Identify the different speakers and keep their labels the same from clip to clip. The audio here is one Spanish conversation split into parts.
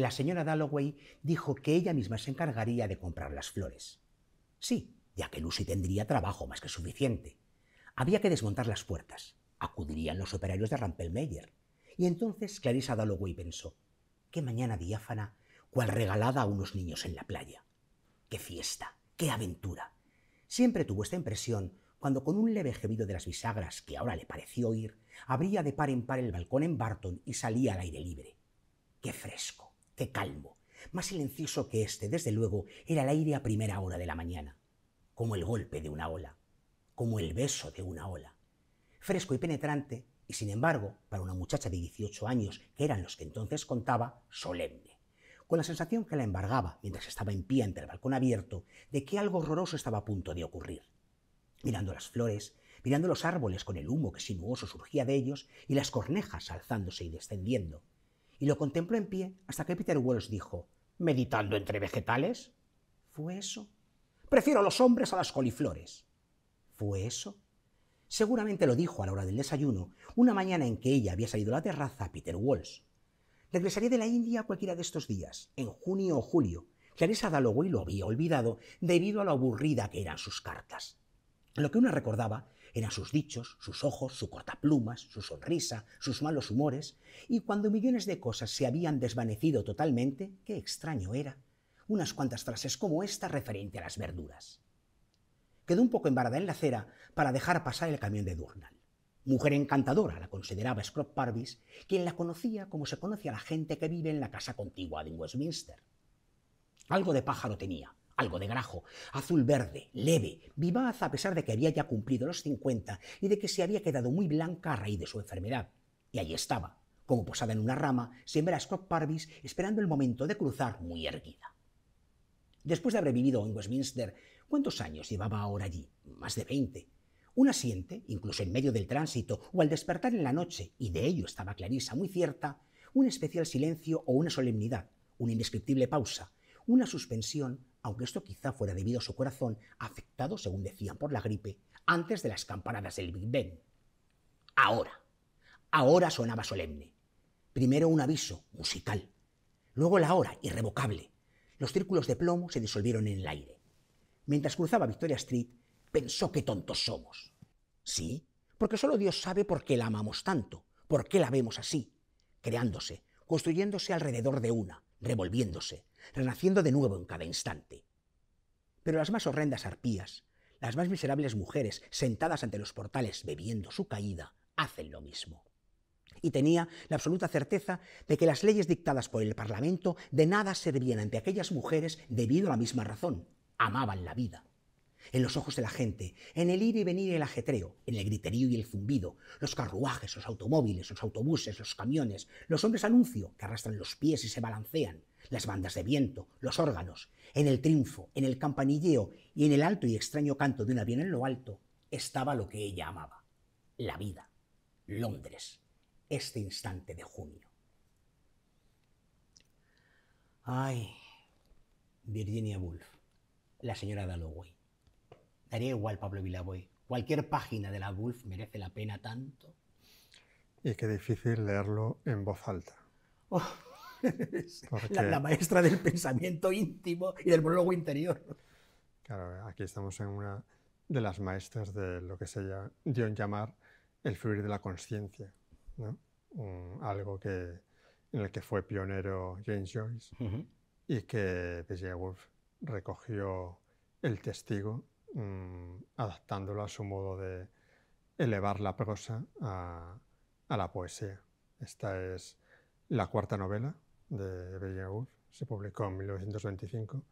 Speaker 1: la señora Dalloway dijo que ella misma se encargaría de comprar las flores. Sí, ya que Lucy tendría trabajo más que suficiente. Había que desmontar las puertas. Acudirían los operarios de Rampelmeyer. Y entonces Clarissa Dalloway pensó, qué mañana diáfana, cual regalada a unos niños en la playa. Qué fiesta, qué aventura. Siempre tuvo esta impresión cuando con un leve gemido de las bisagras que ahora le pareció oír, abría de par en par el balcón en Barton y salía al aire libre. ¡Qué fresco! Qué calmo. Más silencioso que este, desde luego, era el aire a primera hora de la mañana, como el golpe de una ola, como el beso de una ola. Fresco y penetrante, y sin embargo, para una muchacha de 18 años, que eran los que entonces contaba, solemne, con la sensación que la embargaba mientras estaba en pie ante el balcón abierto de que algo horroroso estaba a punto de ocurrir. Mirando las flores, mirando los árboles con el humo que sinuoso surgía de ellos y las cornejas alzándose y descendiendo, y lo contempló en pie hasta que Peter Walsh dijo, ¿meditando entre vegetales? ¿Fue eso? Prefiero a los hombres a las coliflores. ¿Fue eso? Seguramente lo dijo a la hora del desayuno, una mañana en que ella había salido a la terraza a Peter Walsh. Regresaría de la India cualquiera de estos días, en junio o julio. Clarissa y lo había olvidado debido a lo aburrida que eran sus cartas. Lo que una recordaba eran sus dichos, sus ojos, su cortaplumas, su sonrisa, sus malos humores, y cuando millones de cosas se habían desvanecido totalmente, qué extraño era, unas cuantas frases como esta referente a las verduras. Quedó un poco embarada en la acera para dejar pasar el camión de Durnal. Mujer encantadora, la consideraba Scrop Parvis, quien la conocía como se conoce a la gente que vive en la casa contigua de Westminster. Algo de pájaro tenía, algo de grajo, azul verde, leve, vivaz a pesar de que había ya cumplido los 50 y de que se había quedado muy blanca a raíz de su enfermedad. Y allí estaba, como posada en una rama, a Scott Parvis esperando el momento de cruzar muy erguida. Después de haber vivido en Westminster, ¿cuántos años llevaba ahora allí? Más de 20. Una siente, incluso en medio del tránsito o al despertar en la noche, y de ello estaba Clarisa muy cierta, un especial silencio o una solemnidad, una indescriptible pausa, una suspensión aunque esto quizá fuera debido a su corazón afectado, según decían, por la gripe, antes de las campanadas del Big Ben. Ahora, ahora sonaba solemne. Primero un aviso musical, luego la hora irrevocable. Los círculos de plomo se disolvieron en el aire. Mientras cruzaba Victoria Street, pensó que tontos somos. Sí, porque solo Dios sabe por qué la amamos tanto, por qué la vemos así, creándose, construyéndose alrededor de una, revolviéndose, renaciendo de nuevo en cada instante. Pero las más horrendas arpías, las más miserables mujeres sentadas ante los portales bebiendo su caída, hacen lo mismo. Y tenía la absoluta certeza de que las leyes dictadas por el Parlamento de nada servían ante aquellas mujeres debido a la misma razón. Amaban la vida en los ojos de la gente, en el ir y venir el ajetreo, en el griterío y el zumbido, los carruajes, los automóviles, los autobuses, los camiones, los hombres anuncio que arrastran los pies y se balancean, las bandas de viento, los órganos, en el triunfo, en el campanilleo y en el alto y extraño canto de un avión en lo alto, estaba lo que ella amaba, la vida, Londres, este instante de junio. Ay, Virginia Woolf, la señora Dalloway. Daría igual Pablo Vilaboy. Cualquier página de la Wolf merece la pena tanto.
Speaker 2: Y qué difícil leerlo en voz alta. Oh,
Speaker 1: la, maestra del pensamiento íntimo y del monólogo interior.
Speaker 2: Claro, aquí estamos en una de las maestras de lo que se llama, dio en llamar el fluir de la conciencia, algo que, en el que fue pionero James Joyce y que Virginia Woolf recogió el testigo Mm, adaptándolo a su modo de elevar la prosa a, la poesía. Esta es la cuarta novela de Bellagur, se publicó en 1925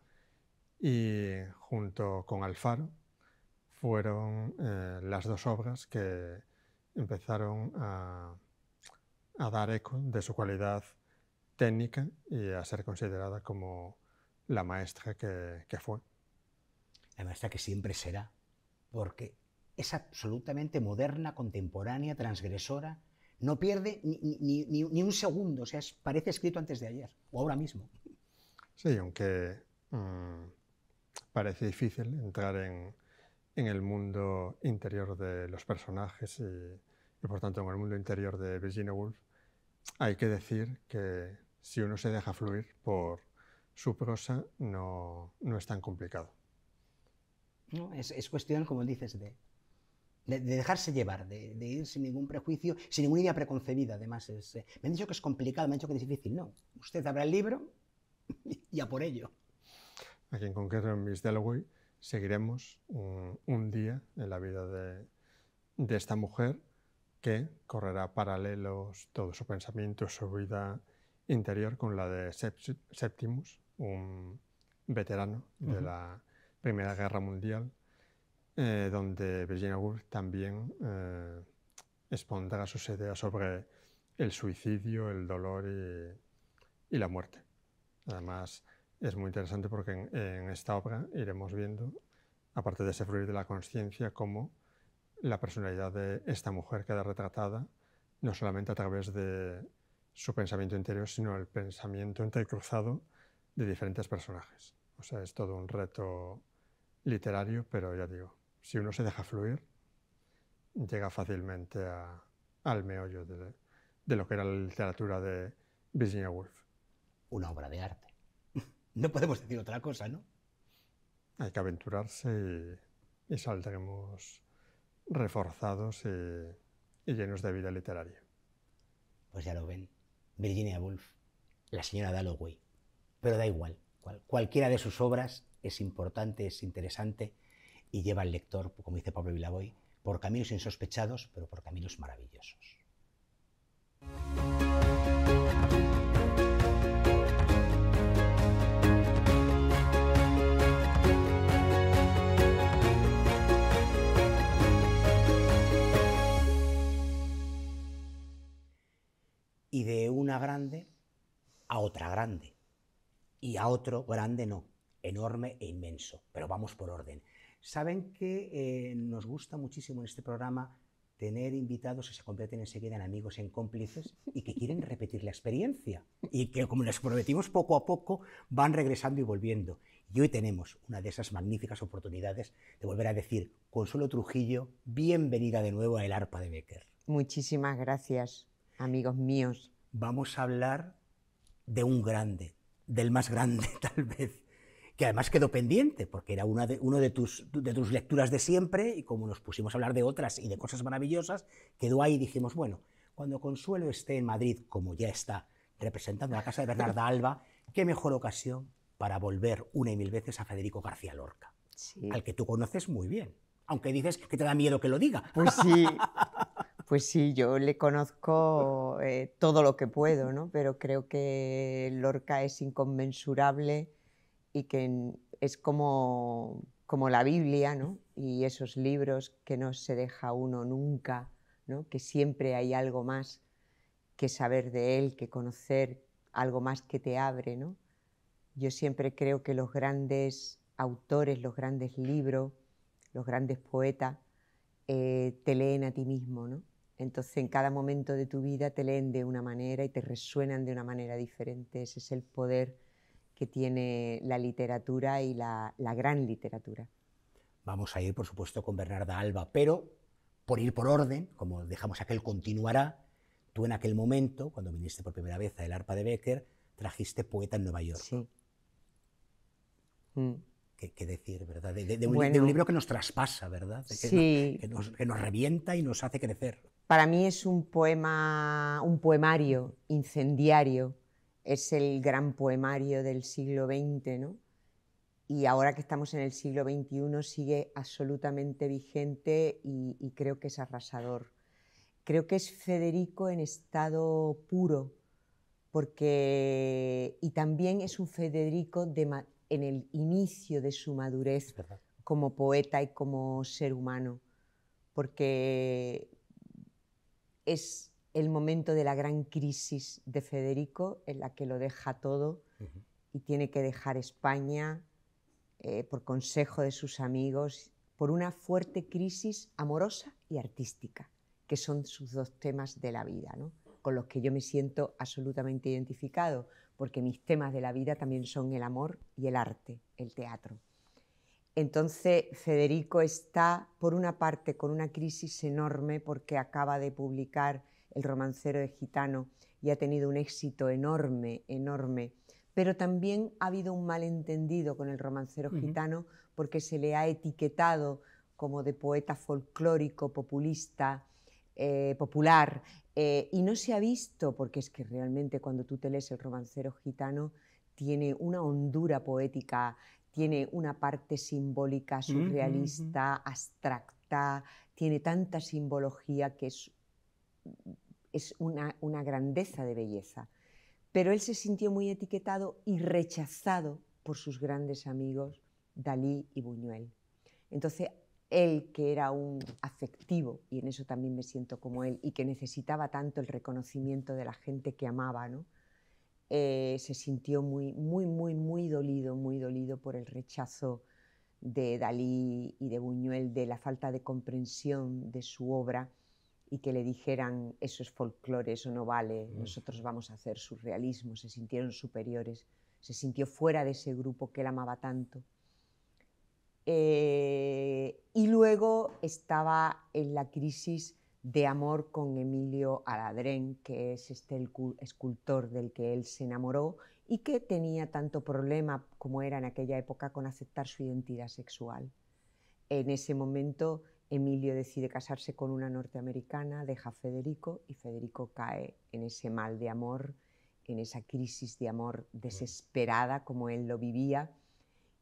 Speaker 2: y junto con Alfaro fueron eh, las dos obras que empezaron a, dar eco de su cualidad técnica y a ser considerada como la maestra que fue
Speaker 1: la es que siempre será, porque es absolutamente moderna, contemporánea, transgresora, no pierde ni, un segundo, o sea, parece escrito antes de ayer o ahora mismo.
Speaker 2: Sí, aunque mm, parece difícil entrar en, el mundo interior de los personajes y, por tanto en el mundo interior de Virginia Woolf, hay que decir que si uno se deja fluir por su prosa no es tan complicado.
Speaker 1: ¿no? Es, es, cuestión, como dices, de, de, dejarse llevar, de, ir sin ningún prejuicio, sin ninguna idea preconcebida. Además, es, eh, me han dicho que es complicado, me han dicho que es difícil. No, usted abra el libro y a por ello.
Speaker 2: Aquí en concreto en Miss Delaware seguiremos un, día en la vida de, de esta mujer que correrá paralelos todo su pensamiento, su vida interior con la de Septimus, un veterano de la Primera Guerra Mundial, eh, donde Virginia Woolf también eh, expondrá sus ideas sobre el suicidio, el dolor y, la muerte. Además, es muy interesante porque en, en, esta obra iremos viendo, aparte de ese fluir de la conciencia, cómo la personalidad de esta mujer queda retratada no solamente a través de su pensamiento interior, sino el pensamiento entrecruzado de diferentes personajes. O sea, es todo un reto literario, pero ya digo, si uno se deja fluir, llega fácilmente a, al meollo de, lo que era la literatura de Virginia Woolf. Una obra de arte. No podemos decir otra cosa, ¿no? Hay que aventurarse y, saldremos reforzados y, llenos de vida literaria. Pues ya lo ven. Virginia Woolf,
Speaker 1: la señora Dalloway. Pero da igual. cualquiera de sus obras es importante, es interesante y lleva al lector, como dice Pablo Vilaboy, por caminos insospechados, pero por caminos maravillosos. y de una grande a otra grande. Y a otro grande no enorme e inmenso, pero vamos por orden. Saben que eh, nos gusta muchísimo en este programa tener invitados que se convierten enseguida en amigos, en cómplices y que quieren repetir la experiencia y que como les prometimos poco a poco van regresando y volviendo. Y hoy tenemos una de esas magníficas oportunidades de volver a decir, Consuelo Trujillo, bienvenida de nuevo a El Arpa de Becker. Muchísimas gracias, amigos míos. Vamos a hablar de un grande, del más grande tal vez, que además quedó pendiente, porque era una de, uno de tus, de tus lecturas de siempre, y como nos pusimos a hablar de otras y de cosas maravillosas, quedó ahí y dijimos, bueno, cuando Consuelo esté en Madrid, como ya está representando la casa de Bernarda Alba, qué mejor ocasión para volver una y mil veces a Federico García Lorca,
Speaker 3: al que tú conoces muy bien, aunque dices que te da miedo que lo diga. Pues sí, pues sí, yo le conozco eh, todo lo que puedo, ¿no? pero creo que Lorca es inconmensurable y que es como, la Biblia ¿no? y esos libros que no se deja uno nunca, ¿no? que siempre hay algo más que saber de él, que conocer, algo más que te abre. ¿no? Yo siempre creo que los grandes autores, los grandes libros, los grandes poetas, eh, te leen a ti mismo, ¿no? Entonces en cada momento de tu vida te leen de una manera y te resuenan de una manera diferente. Ese es el poder que tiene la literatura y la, gran literatura.
Speaker 1: Vamos a ir, por supuesto, con Bernarda Alba, pero por ir por orden, como dejamos aquel continuará, tú en aquel momento, cuando viniste por primera vez a El Arpa de Becker, trajiste poeta en Nueva York. Sí. Mm. ¿Qué, decir, ¿verdad? De, un, libro que nos traspasa, ¿verdad? Que, nos, que, nos, revienta y nos hace crecer.
Speaker 3: Para mí es un poema, un poemario incendiario es el gran poemario del siglo XX, Y ahora que estamos en el siglo XXI sigue absolutamente vigente y, creo que es arrasador. Creo que es Federico en estado puro, porque y también es un Federico en el inicio de su madurez como poeta y como ser humano, porque es el momento de la gran crisis de Federico, en la que lo deja todo y tiene que dejar España eh, por consejo de sus amigos, por una fuerte crisis amorosa y artística, que son sus dos temas de la vida, con los que yo me siento absolutamente identificado, porque mis temas de la vida también son el amor y el arte, el teatro. Entonces, Federico está, por una parte, con una crisis enorme porque acaba de publicar el romancero de gitano y ha tenido un éxito enorme, enorme. Pero también ha habido un malentendido con el romancero gitano porque se le ha etiquetado como de poeta folclórico, populista, eh, popular, eh, y no se ha visto, porque es que realmente cuando tú te lees el romancero gitano, tiene una hondura poética, tiene una parte simbólica, surrealista, abstracta, tiene tanta simbología que es es una, grandeza de belleza. Pero él se sintió muy etiquetado y rechazado por sus grandes amigos Dalí y Buñuel. Entonces, él que era un afectivo, y en eso también me siento como él, y que necesitaba tanto el reconocimiento de la gente que amaba, eh, se sintió muy, muy, muy, muy dolido, muy dolido por el rechazo de Dalí y de Buñuel, de la falta de comprensión de su obra y que le dijeran eso es folclore, eso no vale, mm. nosotros vamos a hacer surrealismo, se sintieron superiores, se sintió fuera de ese grupo que él amaba tanto. Eh, y luego estaba en la crisis de amor con Emilio Aladrén, que es este el escultor del que él se enamoró y que tenía tanto problema como era en aquella época con aceptar su identidad sexual. En ese momento Emilio decide casarse con una norteamericana, deja a Federico y Federico cae en ese mal de amor, en esa crisis de amor desesperada como él lo vivía,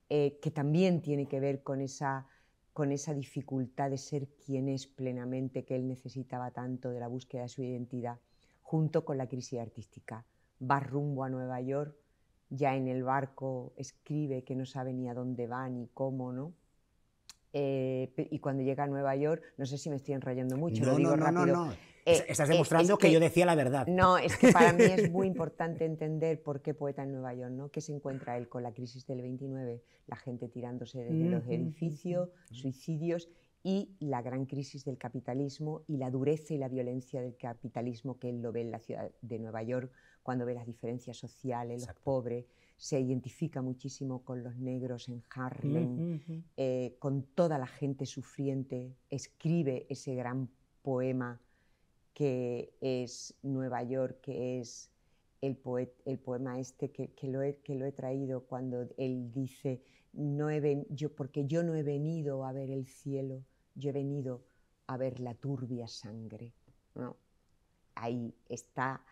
Speaker 3: eh, que también tiene que ver con esa, con esa dificultad de ser quien es plenamente, que él necesitaba tanto de la búsqueda de su identidad, junto con la crisis artística. Va rumbo a Nueva York, ya en el barco escribe que no sabe ni a dónde va ni cómo, ¿no? Eh, y cuando llega a Nueva York, no sé si me estoy enrayando mucho, lo digo no, no, eh, Estás demostrando que, yo decía la verdad. No, es que para mí es muy importante entender por qué poeta en Nueva York, ¿no? ¿Qué se encuentra él con la crisis del 29? La gente tirándose de los edificios, suicidios y la gran crisis del capitalismo y la dureza y la violencia del capitalismo que él lo ve en la ciudad de Nueva York cuando ve las diferencias sociales, los pobres se identifica muchísimo con los negros en Harlem, eh, con toda la gente sufriente, escribe ese gran poema que es Nueva York, que es el, el poema este que, lo he, que, lo he, traído cuando él dice, no he yo, porque yo no he venido a ver el cielo, yo he venido a ver la turbia sangre. ¿no? Ahí está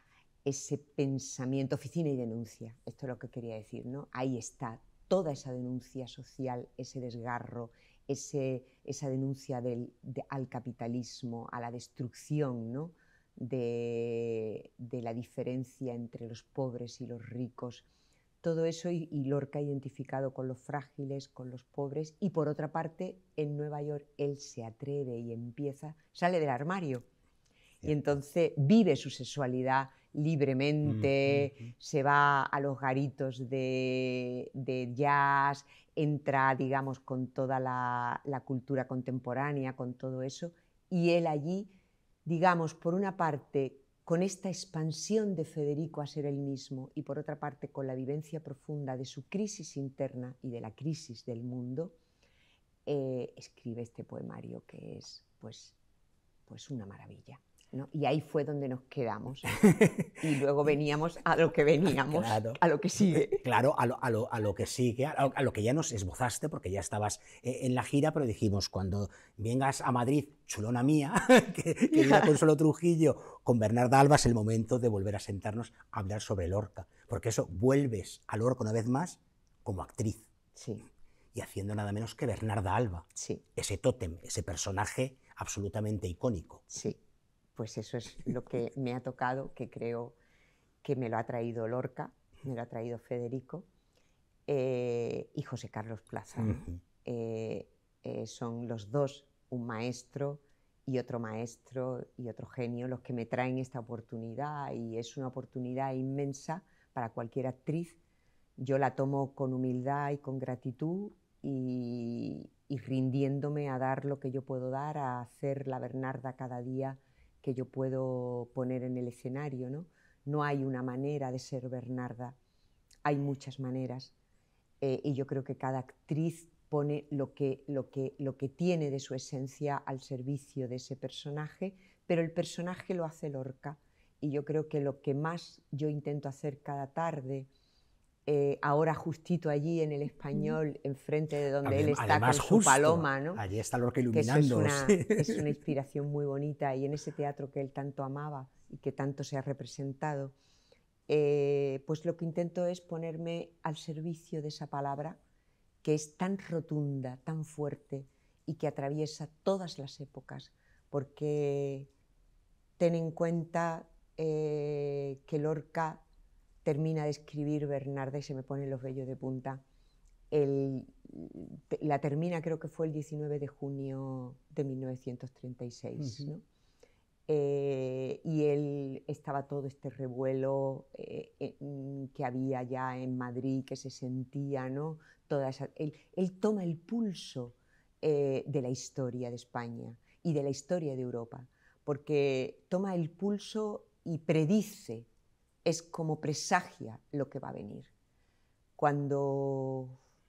Speaker 3: ese pensamiento, oficina y denuncia, esto es lo que quería decir, ¿no? Ahí está toda esa denuncia social, ese desgarro, esa denuncia al capitalismo, a la destrucción, ¿no? De, la diferencia entre los pobres y los ricos. Todo eso y, Lorca Lorca identificado con los frágiles, con los pobres. Y por otra parte, en Nueva York él se atreve y empieza, sale del armario. Y entonces vive su sexualidad, libremente, se va a los garitos de, jazz, entra, digamos, con toda la, cultura contemporánea, con todo eso, y él allí, digamos, por una parte, con esta expansión de Federico a ser él mismo y por otra parte con la vivencia profunda de su crisis interna y de la crisis del mundo, eh, escribe este poemario que es pues, pues una maravilla. Y ahí fue donde nos quedamos. y luego veníamos a lo que veníamos, claro.
Speaker 1: a lo que sigue. Claro, a lo, que sigue, a lo, que ya nos esbozaste, porque ya estabas eh, en la gira, pero dijimos, cuando vengas a Madrid, chulona mía, que, que viva solo Trujillo, con Bernarda Alba es el momento de volver a sentarnos a hablar sobre Lorca. Porque eso, vuelves a Lorca una vez más como actriz. Sí. Y haciendo nada menos que Bernarda Alba. Sí. Ese tótem, ese personaje absolutamente icónico. Sí
Speaker 3: pues eso es lo que me ha tocado, que creo que me lo ha traído Lorca, me lo ha traído Federico eh, y José Carlos Plaza. Eh, eh, son los dos, un maestro y otro maestro y otro genio, los que me traen esta oportunidad y es una oportunidad inmensa para cualquier actriz. Yo la tomo con humildad y con gratitud y rindiéndome a dar lo que yo puedo dar, a hacer la Bernarda cada día que yo puedo poner en el escenario. No, no hay una manera de ser Bernarda, hay muchas maneras. Eh, y yo creo que cada actriz pone lo que, lo, que, lo que tiene de su esencia al servicio de ese personaje, pero el personaje lo hace Lorca. Y yo creo que lo que más yo intento hacer cada tarde, eh, ahora justito allí en el español, enfrente de donde él está con su paloma, ¿no? Allí
Speaker 1: está Lorca Que es,
Speaker 3: una, inspiración muy bonita y en ese teatro que él tanto amaba y que tanto se ha representado, eh, pues lo que intento es ponerme al servicio de esa palabra que es tan rotunda, tan fuerte y que atraviesa todas las épocas, porque ten en cuenta eh, que Lorca termina de escribir Bernarda y se me ponen los vellos de punta. la termina creo que fue el 19 de junio de 1936. Eh, y él estaba todo este revuelo eh, que había ya en Madrid, que se sentía, ¿no? Toda esa, él, toma el pulso eh, de la historia de España y de la historia de Europa, porque toma el pulso y predice es como presagia lo que va a venir. Cuando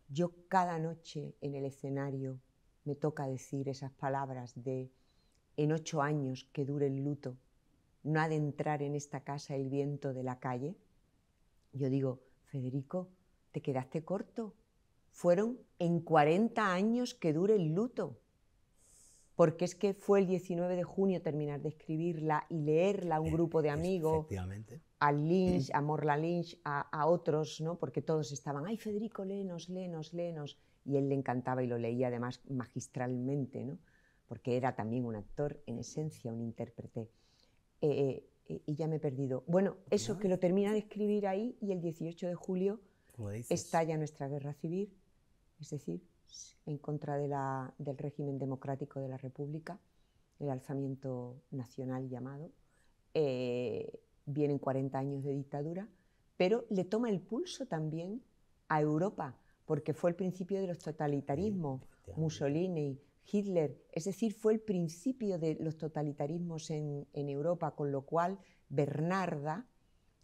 Speaker 3: yo cada noche en el escenario me toca decir esas palabras de en ocho años que dure el luto, no ha de entrar en esta casa el viento de la calle, yo digo, Federico, te quedaste corto. Fueron en 40 años que dure el luto porque es que fue el 19 de junio terminar de escribirla y leerla a un eh, grupo de amigos, a Lynch, mm. a Morla Lynch, a, otros, ¿no? porque todos estaban, ay Federico, léenos, léenos, léenos, y él le encantaba y lo leía además magistralmente, ¿no? porque era también un actor, en esencia un intérprete. Eh, eh, y ya me he perdido. Bueno, eso que lo termina de escribir ahí y el 18 de julio estalla nuestra guerra civil, es decir, en contra de del régimen democrático de la República, el alzamiento nacional llamado. Eh, vienen 40 años de dictadura, pero le toma el pulso también a Europa, porque fue el principio de los totalitarismos, Mussolini, Hitler, es decir, fue el principio de los totalitarismos en, Europa, con lo cual Bernarda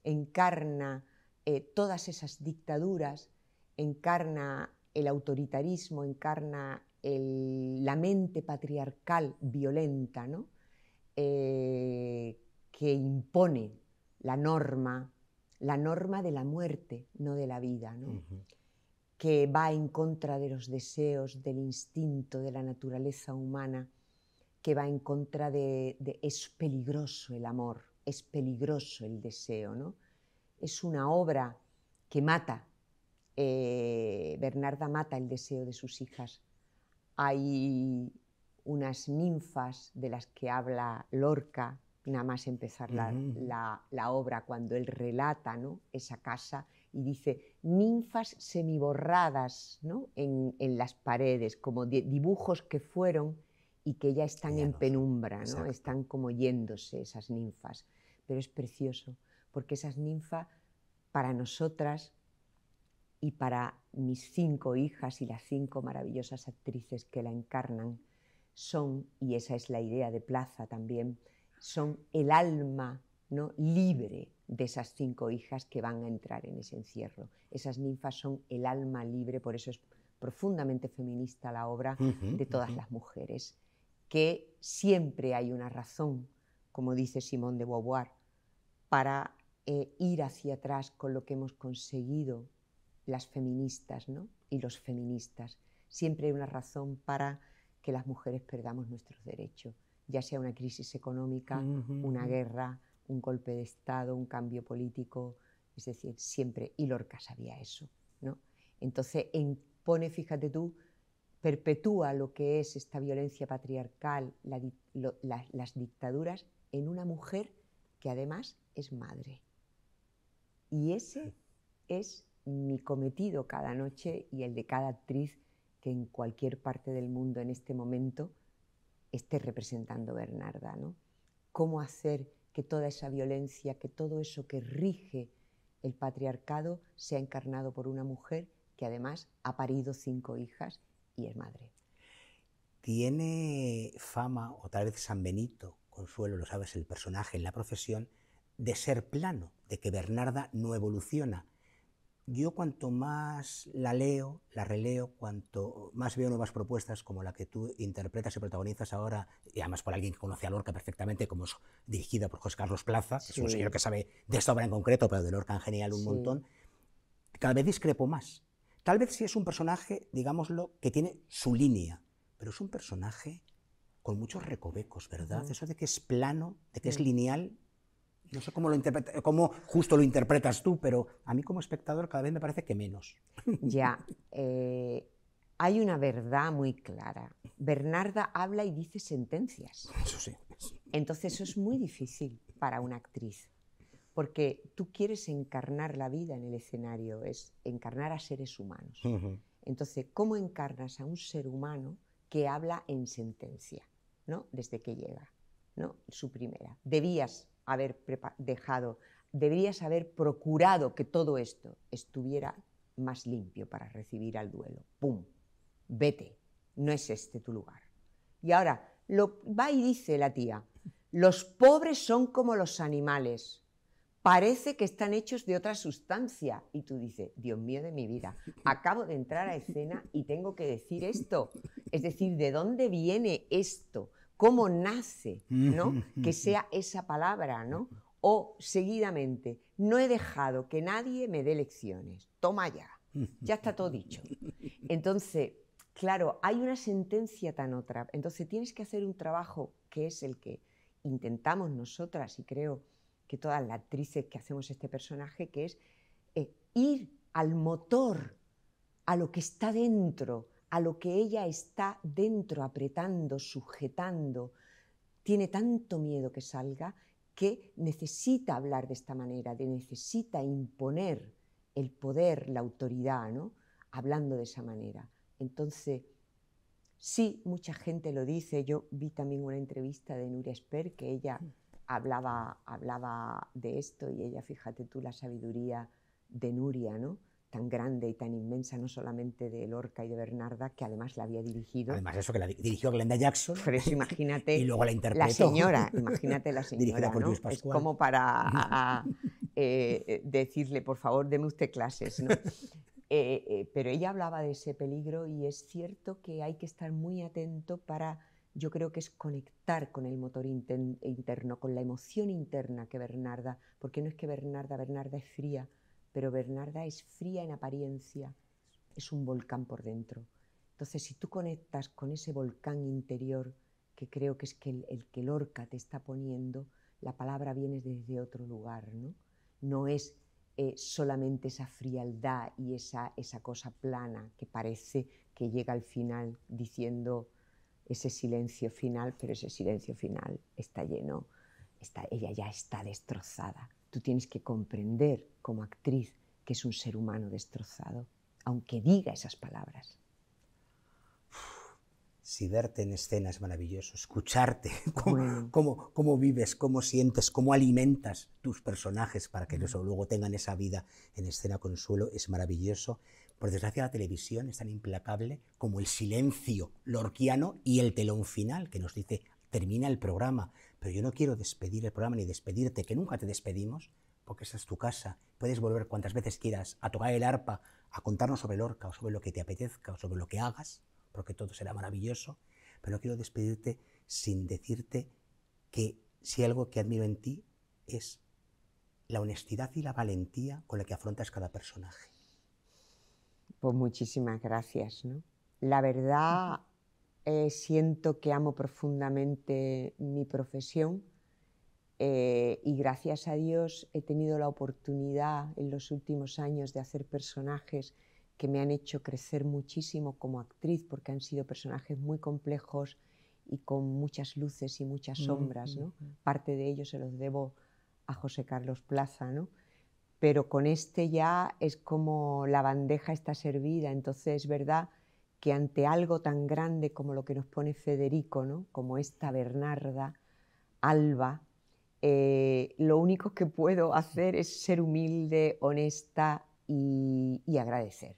Speaker 3: encarna eh, todas esas dictaduras, encarna el autoritarismo encarna la mente patriarcal violenta, ¿no? Eh, que impone la norma, la norma de la muerte, no de la vida, que va en contra de los deseos, del instinto, de la naturaleza humana, que va en contra de, de es peligroso el amor, es peligroso el deseo, ¿no? Es una obra que mata, eh, Bernarda mata el deseo de sus hijas. Hay unas ninfas de las que habla Lorca, nada más empezar la, obra, cuando él relata ¿no? esa casa y dice ninfas semiborradas ¿no? en, las paredes, como dibujos que fueron y que ya están en penumbra, ¿no? están como yéndose esas ninfas. Pero es precioso, porque esas ninfas para nosotras y para mis cinco hijas y las cinco maravillosas actrices que la encarnan, son, y esa es la idea de Plaza también, son el alma ¿no? libre de esas cinco hijas que van a entrar en ese encierro. Esas ninfas son el alma libre, por eso es profundamente feminista la obra de todas las mujeres, que siempre hay una razón, como dice Simone de Beauvoir, para eh, ir hacia atrás con lo que hemos conseguido las feministas ¿no? y los feministas. Siempre hay una razón para que las mujeres perdamos nuestros derechos, ya sea una crisis económica, una guerra, un golpe de Estado, un cambio político. Es decir, siempre, y Lorca sabía eso. ¿no? Entonces, impone, fíjate tú, perpetúa lo que es esta violencia patriarcal, las dictaduras, en una mujer que además es madre. Y ese es mi cometido cada noche y el de cada actriz que en cualquier parte del mundo en este momento esté representando Bernarda, ¿no? Cómo hacer que toda esa violencia, que todo eso que rige el patriarcado sea encarnado por una mujer que además ha parido cinco hijas y es madre.
Speaker 1: Tiene fama, o tal vez San Benito, Consuelo, lo sabes, el personaje en la profesión, de ser plano, de que Bernarda no evoluciona, yo cuanto más la leo, la releo, cuanto más veo nuevas propuestas como la que tú interpretas y protagonizas ahora, y además por alguien que conoce a Lorca perfectamente, como es dirigida por José Carlos Plaza, que es un señor que sabe de esta obra en concreto, pero de Lorca en general un montón, cada vez discrepo más. Tal vez si es un personaje, digámoslo, que tiene su línea, pero es un personaje con muchos recovecos, ¿verdad? Mm. Eso de que es plano, de que es mm. lineal, no sé cómo, lo interpreta, cómo justo lo interpretas tú, pero a mí como espectador
Speaker 3: cada vez me parece que menos. Ya, eh, hay una verdad muy clara. Bernarda habla y dice sentencias. Eso sí. Entonces eso es muy difícil para una actriz, porque tú quieres encarnar la vida en el escenario, es encarnar a seres humanos. Entonces, ¿cómo encarnas a un ser humano que habla en sentencia, ¿no? desde que llega? ¿no? Su primera. Debías haber dejado, deberías haber procurado que todo esto estuviera más limpio para recibir al duelo. ¡Pum! Vete, no es este tu lugar. Y ahora, lo, va y dice la tía, los pobres son como los animales, parece que están hechos de otra sustancia. Y tú dices, Dios mío de mi vida, acabo de entrar a escena y tengo que decir esto. Es decir, ¿de dónde viene esto? cómo nace, ¿no? que sea esa palabra, ¿no? O seguidamente, no he dejado que nadie me dé lecciones. Toma ya. Ya está todo dicho. Entonces, claro, hay una sentencia tan otra. Entonces tienes que hacer un trabajo que es el que intentamos nosotras y creo que todas las actrices que hacemos este personaje, que es eh, ir al motor, a lo que está dentro, a lo que ella está dentro, apretando, sujetando. Tiene tanto miedo que salga que necesita hablar de esta manera, de necesita imponer el poder, la autoridad, ¿no? hablando de esa manera. Entonces, sí, mucha gente lo dice. Yo vi también una entrevista de Nuria Esper que ella hablaba, hablaba de esto y ella, fíjate tú, la sabiduría de Nuria, ¿no? tan grande y tan inmensa, no solamente de Lorca y de Bernarda, que además la había dirigido. Además, eso que la dirigió Glenda Jackson. Pero eso imagínate. y luego la interpretó. La señora, imagínate la señora. Dirigida por Es como para eh, eh, decirle, por favor, deme usted clases. Eh, pero ella hablaba de ese peligro y es cierto que hay que estar muy atento para, yo creo que es conectar con el motor interno, con la emoción interna que Bernarda, porque no es que Bernarda, Bernarda es fría, pero Bernarda es fría en apariencia, es un volcán por dentro. Entonces, si tú conectas con ese volcán interior, que creo que es que el, que Lorca te está poniendo, la palabra viene desde otro lugar, ¿no? No es eh, solamente esa frialdad y esa, esa cosa plana que parece que llega al final diciendo ese silencio final, pero ese silencio final está lleno, está, ella ya está destrozada. Tú tienes que comprender como actriz que es un ser humano destrozado, aunque diga esas palabras.
Speaker 1: Si verte en escena es maravilloso, escucharte, cómo, cómo, vives, cómo sientes, cómo alimentas tus personajes para que luego tengan esa vida en escena consuelo, es maravilloso. Por desgracia, la televisión es tan implacable como el silencio lorquiano y el telón final que nos dice termina el programa. Pero yo no quiero despedir el programa ni despedirte, que nunca te despedimos, porque esa es tu casa. Puedes volver cuantas veces quieras a tocar el arpa, a contarnos sobre Lorca o sobre lo que te apetezca o sobre lo que hagas, porque todo será maravilloso. Pero quiero despedirte sin decirte que si algo que admiro en ti es la honestidad y la valentía con la que afrontas cada personaje.
Speaker 3: Pues muchísimas gracias. ¿no? La verdad eh, siento que amo profundamente mi profesión eh, y gracias a Dios he tenido la oportunidad en los últimos años de hacer personajes que me han hecho crecer muchísimo como actriz porque han sido personajes muy complejos y con muchas luces y muchas mm, sombras. Mm, mm. Parte de ello se los debo a José Carlos Plaza, pero con este ya es como la bandeja está servida, entonces es verdad que ante algo tan grande como lo que nos pone Federico, como esta Bernarda, Alba, eh, lo único que puedo hacer es ser humilde, honesta y, agradecer,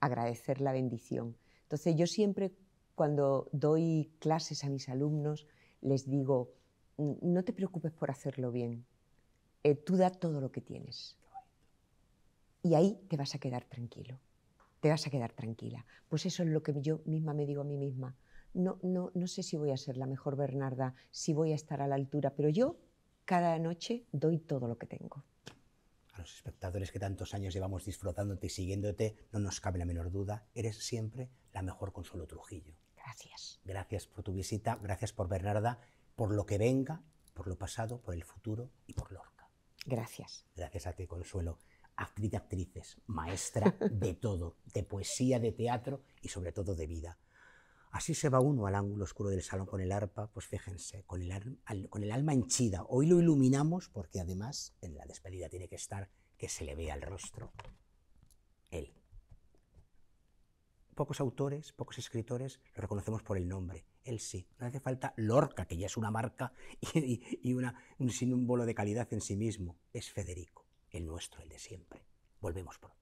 Speaker 3: agradecer la bendición. Entonces yo siempre cuando doy clases a mis alumnos les digo, no te preocupes por hacerlo bien, eh, tú da todo lo que tienes. Y ahí te vas a quedar tranquilo te vas a quedar tranquila. Pues eso es lo que yo misma me digo a mí misma. No, no, no sé si voy a ser la mejor Bernarda, si voy a estar a la altura, pero yo cada noche doy todo lo que tengo.
Speaker 1: A los espectadores que tantos años llevamos disfrutándote y siguiéndote, no nos cabe la menor duda, eres siempre la mejor Consuelo Trujillo. Gracias. Gracias por tu visita, gracias por Bernarda, por lo que venga, por lo pasado, por el futuro y por Lorca. Gracias. Gracias a ti, Consuelo actriz de actrices, maestra de todo, de poesía, de teatro y sobre todo de vida. Así se va uno al ángulo oscuro del salón con el arpa, pues fíjense, con el, con el alma henchida. Hoy lo iluminamos porque además en la despedida tiene que estar que se le vea el rostro. Él. Pocos autores, pocos escritores lo reconocemos por el nombre. Él sí. No hace falta Lorca, que ya es una marca y, y, una, un símbolo de calidad en sí mismo. Es Federico el nuestro, el de siempre. Volvemos pronto.